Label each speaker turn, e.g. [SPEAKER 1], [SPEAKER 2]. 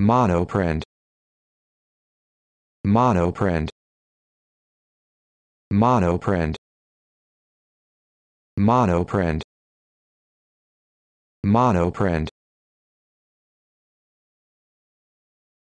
[SPEAKER 1] monoprint monoprint monoprint monoprint monoprint